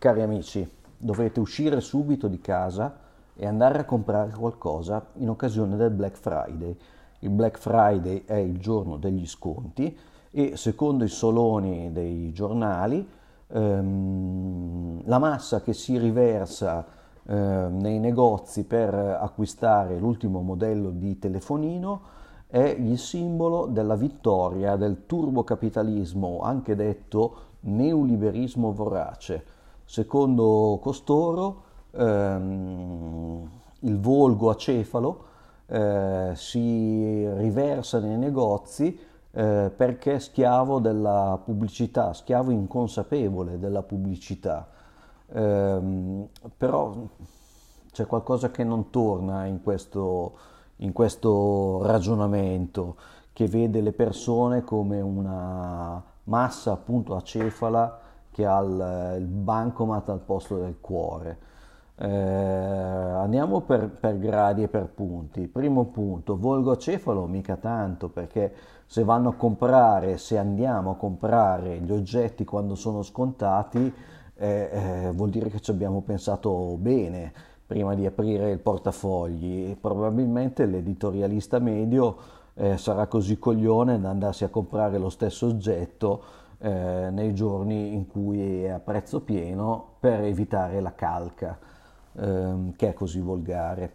Cari amici, dovrete uscire subito di casa e andare a comprare qualcosa in occasione del Black Friday. Il Black Friday è il giorno degli sconti e secondo i soloni dei giornali ehm, la massa che si riversa ehm, nei negozi per acquistare l'ultimo modello di telefonino è il simbolo della vittoria del turbocapitalismo, anche detto neoliberismo vorace Secondo costoro ehm, il volgo acefalo eh, si riversa nei negozi eh, perché è schiavo della pubblicità, schiavo inconsapevole della pubblicità. Eh, però c'è qualcosa che non torna in questo, in questo ragionamento che vede le persone come una massa appunto acefala che ha il, il bancomat al posto del cuore. Eh, andiamo per, per, gradi e per punti. Primo punto, volgocefalo mica tanto perché se vanno a comprare, se andiamo a comprare gli oggetti quando sono scontati, eh, eh, vuol dire che ci abbiamo pensato bene prima di aprire il portafogli probabilmente l'editorialista medio eh, sarà così coglione da andarsi a comprare lo stesso oggetto eh, nei giorni in cui è a prezzo pieno per evitare la calca ehm, che è così volgare.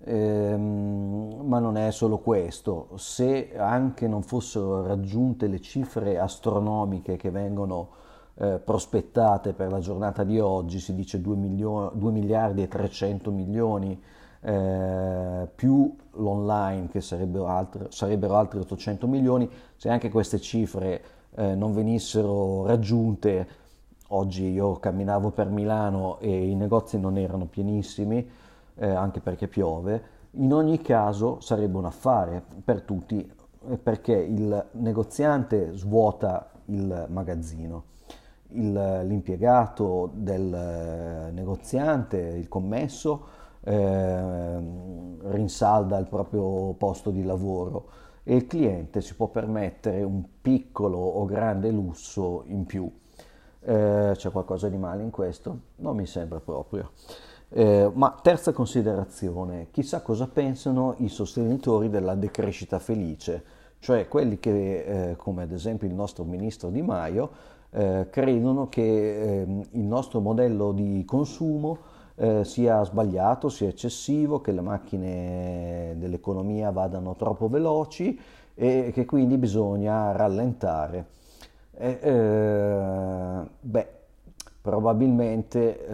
Ehm, ma non è solo questo, se anche non fossero raggiunte le cifre astronomiche che vengono eh, prospettate per la giornata di oggi, si dice 2, milio- 2 miliardi e 300 milioni eh, più l'online che sarebbero, altri, sarebbero altri 800 milioni, se anche queste cifre eh, non venissero raggiunte. Oggi io camminavo per Milano e i negozi non erano pienissimi, eh, anche perché piove. In ogni caso sarebbe un affare per tutti eh, perché il negoziante svuota il magazzino, il, l'impiegato del eh, negoziante, il commesso, eh, rinsalda il proprio posto di lavoro e il cliente si può permettere un piccolo o grande lusso in più. Eh, c'è qualcosa di male in questo? Non mi sembra proprio. Eh, ma terza considerazione, chissà cosa pensano i sostenitori della decrescita felice, cioè quelli che, eh, come ad esempio il nostro ministro Di Maio, eh, credono che ehm, il nostro modello di consumo eh, sia sbagliato, sia eccessivo, che le macchine dell'economia vadano troppo veloci e che quindi bisogna rallentare. E, eh, beh, probabilmente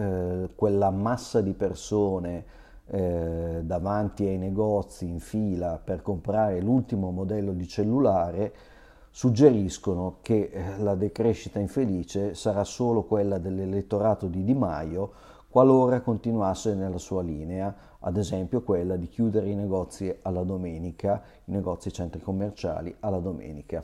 eh, quella massa di persone eh, davanti ai negozi in fila per comprare l'ultimo modello di cellulare suggeriscono che eh, la decrescita infelice sarà solo quella dell'elettorato di Di Maio qualora continuasse nella sua linea, ad esempio quella di chiudere i negozi alla domenica, i negozi e centri commerciali alla domenica.